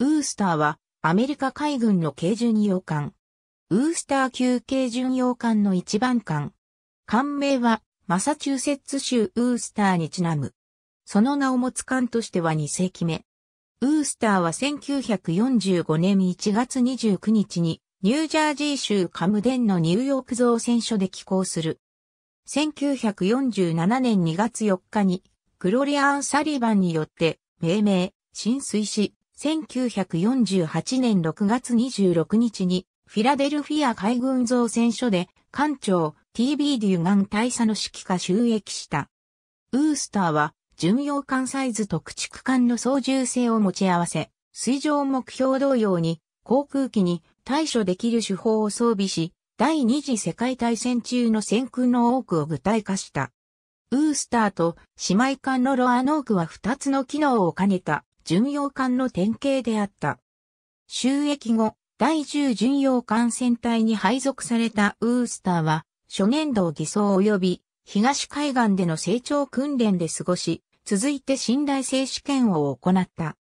ウースターはアメリカ海軍の軽巡洋艦。ウースター級軽巡洋艦の一番艦。艦名はマサチューセッツ州ウースターにちなむ。その名を持つ艦としては2世紀目。ウースターは1945年1月29日にニュージャージー州カムデンのニューヨーク造船所で寄港する。1947年2月4日にグロリアン・サリバンによって命名、浸水し、1948年6月26日にフィラデルフィア海軍造船所で艦長 TB デュガン大佐の指揮下収益した。ウースターは巡洋艦サイズと駆逐艦の操縦性を持ち合わせ、水上目標同様に航空機に対処できる手法を装備し、第二次世界大戦中の戦空の多くを具体化した。ウースターと姉妹艦のロアノークは2つの機能を兼ねた巡洋艦の典型であった。収益後、第10巡洋艦船隊に配属されたウースターは、初年度偽装及び東海岸での成長訓練で過ごし、続いて信頼性試験を行った。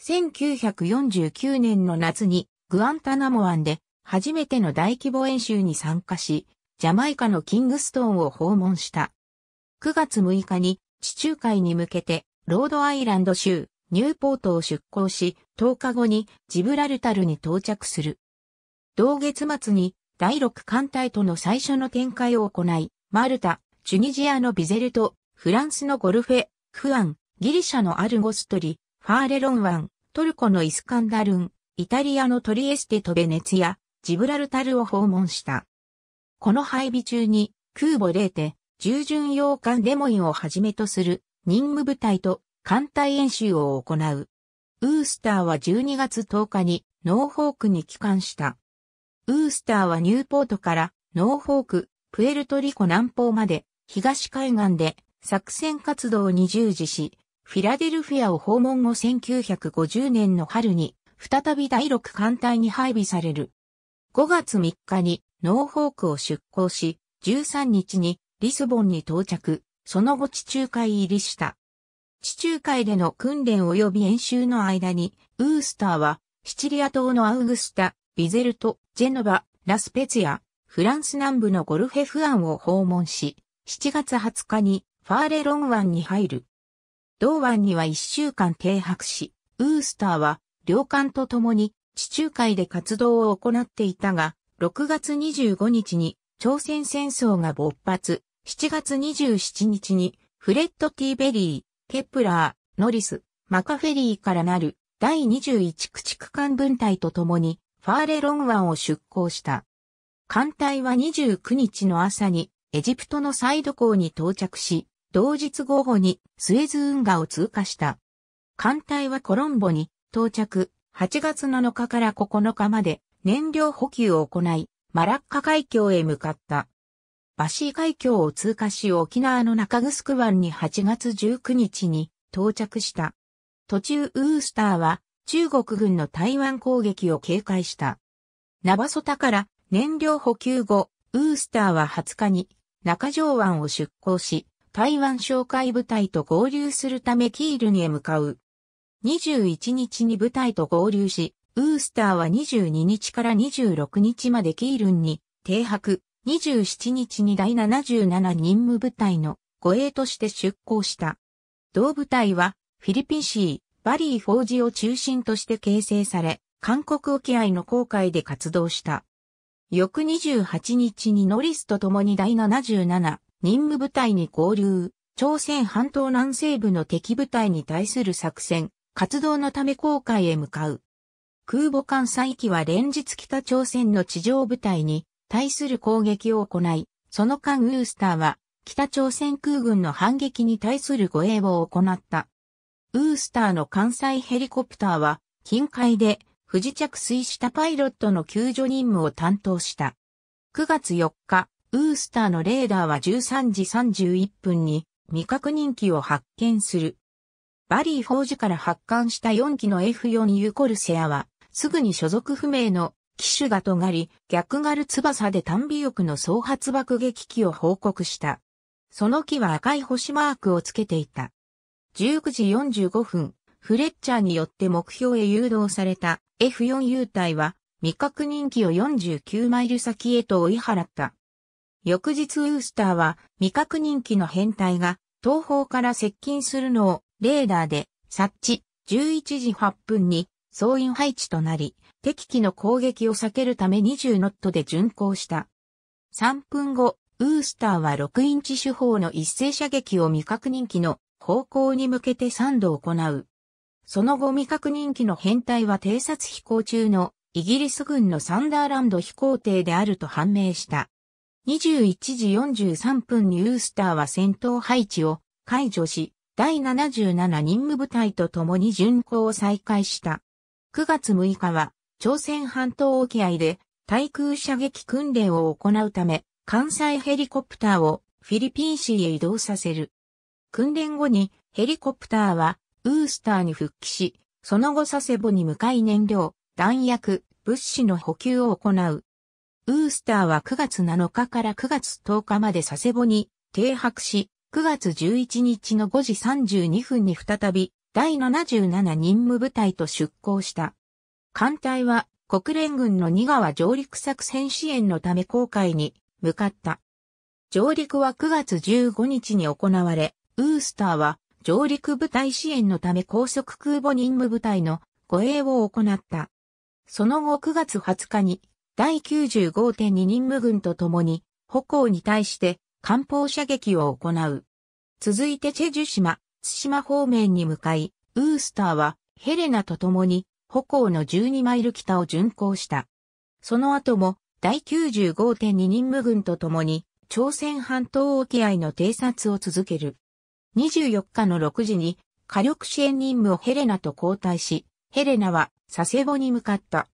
1949年の夏にグアンタナモ湾で初めての大規模演習に参加し、ジャマイカのキングストーンを訪問した。9月6日に地中海に向けてロードアイランド州ニューポートを出港し、10日後にジブラルタルに到着する。同月末に第6艦隊との最初の展開を行い、マルタ、チュニジアのビゼルト、フランスのゴルフェ、クアン、ギリシャのアルゴストリ、ファーレロンワン、トルコのイスカンダルン、イタリアのトリエステとベネツヤ、ジブラルタルを訪問した。この配備中に、空母0手、従順洋艦デモインをはじめとする任務部隊と艦隊演習を行う。ウースターは12月10日にノーフォークに帰還した。ウースターはニューポートからノーフォーク、プエルトリコ南方まで東海岸で作戦活動に従事し、フィラデルフィアを訪問後1950年の春に再び第6艦隊に配備される。5月3日にノーフォークを出港し、13日にリスボンに到着、その後地中海入りした。地中海での訓練及び演習の間に、ウースターは、シチリア島のアウグスタ、ビゼルト、ジェノバ、ラスペツヤ、フランス南部のゴルフェフアンを訪問し、7月20日にファーレロン湾に入る。同湾には1週間停泊し、ウースターは領艦と共に地中海で活動を行っていたが、6月25日に朝鮮戦争が勃発、7月27日にフレッド・ティーベリケプラー、ノリス、マカフェリーからなる第21駆逐艦分隊と共にファーレロン湾を出港した。艦隊は29日の朝にエジプトのサイド港に到着し、同日午後にスエズ運河を通過した。艦隊はコロンボに到着、8月7日から9日まで燃料補給を行い、マラッカ海峡へ向かった。バシー海峡を通過し沖縄の中城湾に8月19日に到着した。途中ウースターは中国軍の台湾攻撃を警戒した。ナバソタから燃料補給後、ウースターは20日に中条湾を出港し、台湾哨戒部隊と合流するためキールにへ向かう。21日に部隊と合流し、ウースターは22日から26日までキールンに停泊、27日に第77任務部隊の護衛として出港した。同部隊はフィリピンシー、バリー・フォージを中心として形成され、韓国沖合の航海で活動した。翌28日にノリスと共に第77任務部隊に合流、朝鮮半島南西部の敵部隊に対する作戦、活動のため航海へ向かう。空母艦載機は連日北朝鮮の地上部隊に対する攻撃を行い、その間ウースターは北朝鮮空軍の反撃に対する護衛を行った。ウースターの艦載ヘリコプターは近海で不時着水したパイロットの救助任務を担当した。9月4日、ウースターのレーダーは13時31分に未確認機を発見する。バリー・フォージから発艦した4機の F4 ユゆコルセアは、すぐに所属不明の機種が尖り、逆ガル翼で単尾翼の総発爆撃機を報告した。その機は赤い星マークをつけていた。19時45分、フレッチャーによって目標へ誘導された f 4優隊は未確認機を49マイル先へと追い払った。翌日ウースターは未確認機の編隊が東方から接近するのをレーダーで察知11時8分に総員配置となり、敵機の攻撃を避けるため20ノットで巡航した。3分後、ウースターは6インチ手法の一斉射撃を未確認機の方向に向けて3度行う。その後未確認機の編隊は偵察飛行中のイギリス軍のサンダーランド飛行艇であると判明した。21時43分にウースターは戦闘配置を解除し、第77任務部隊と共に巡航を再開した。9月6日は、朝鮮半島沖合で、対空射撃訓練を行うため、関西ヘリコプターをフィリピン市へ移動させる。訓練後にヘリコプターはウースターに復帰し、その後佐世保に向かい燃料、弾薬、物資の補給を行う。ウースターは9月7日から9月10日まで佐世保に停泊し、9月11日の5時32分に再び第77任務部隊と出港した。艦隊は国連軍の二川上陸作戦支援のため航海に向かった。上陸は9月15日に行われ、ウースターは上陸部隊支援のため高速空母任務部隊の護衛を行った。その後9月20日に第95.2任務軍と共に、歩行に対して艦砲射撃を行う。続いてチェジュ島、津島方面に向かい、ウースターはヘレナと共に歩行の12マイル北を巡航した。その後も第95.2任務軍と共に朝鮮半島沖合の偵察を続ける。24日の6時に火力支援任務をヘレナと交代し、ヘレナは佐世保に向かった。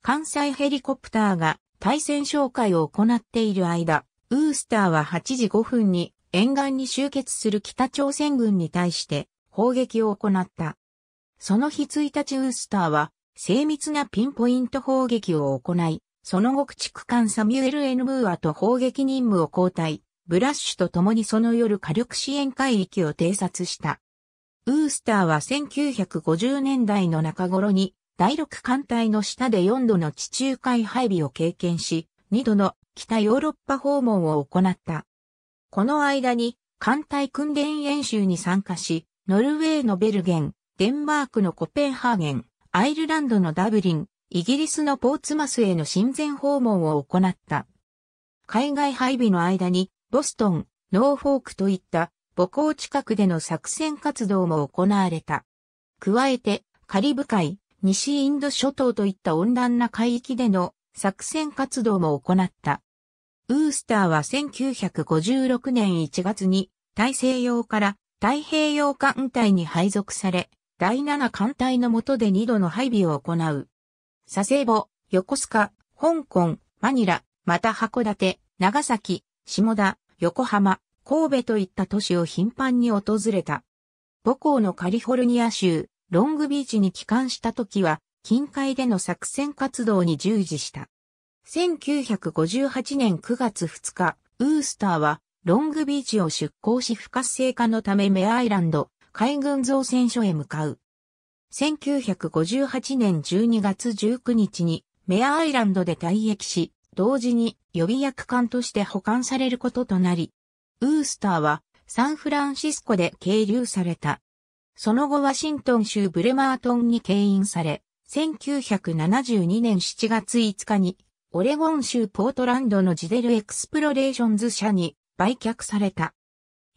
関西ヘリコプターが対戦紹介を行っている間、ウースターは8時5分に沿岸に集結する北朝鮮軍に対して砲撃を行った。その日1日ウースターは精密なピンポイント砲撃を行い、その後駆逐艦サミュエル・エヌブーアと砲撃任務を交代、ブラッシュと共にその夜火力支援海域を偵察した。ウースターは1950年代の中頃に第6艦隊の下で4度の地中海配備を経験し、2度の北ヨーロッパ訪問を行った。この間に艦隊訓練演習に参加し、ノルウェーのベルゲン、デンマークのコペンハーゲン、アイルランドのダブリン、イギリスのポーツマスへの親善訪問を行った。海外配備の間に、ボストン、ノーフォークといった母港近くでの作戦活動も行われた。加えて、カリブ海、西インド諸島といった温暖な海域での作戦活動も行った。ウースターは1956年1月に大西洋から太平洋艦隊に配属され、第7艦隊の下で2度の配備を行う。佐世保、横須賀、香港、マニラ、また函館、長崎、下田、横浜、神戸といった都市を頻繁に訪れた。母校のカリフォルニア州、ロングビーチに帰還した時は、近海での作戦活動に従事した。1958年9月2日、ウースターはロングビーチを出港し不活性化のためメアイランド海軍造船所へ向かう。1958年12月19日にメアアイランドで退役し、同時に予備役艦として保管されることとなり、ウースターはサンフランシスコで係留された。その後ワシントン州ブレマートンに牽引され、1972年7月5日にオレゴン州ポートランドのジデルエクスプロレーションズ社に売却された。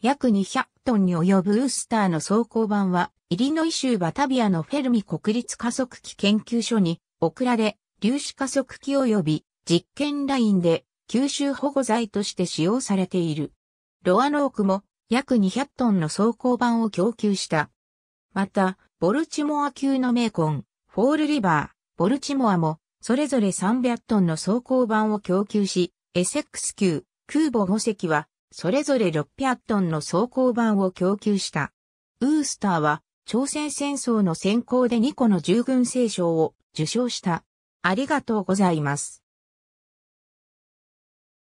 約200トンに及ぶウースターの走行版は、イリノイ州バタビアのフェルミ国立加速器研究所に送られ、粒子加速器及び実験ラインで吸収保護剤として使用されている。ロアノークも約200トンの走行版を供給した。また、ボルチモア級のメーコン、フォールリバー、ボルチモアもそれぞれ300トンの装甲板を供給し、エセックス級、空母5隻は、それぞれ600トンの装甲板を供給した。ウースターは、朝鮮戦争の先行で2個の従軍聖賞を受賞した。ありがとうございます。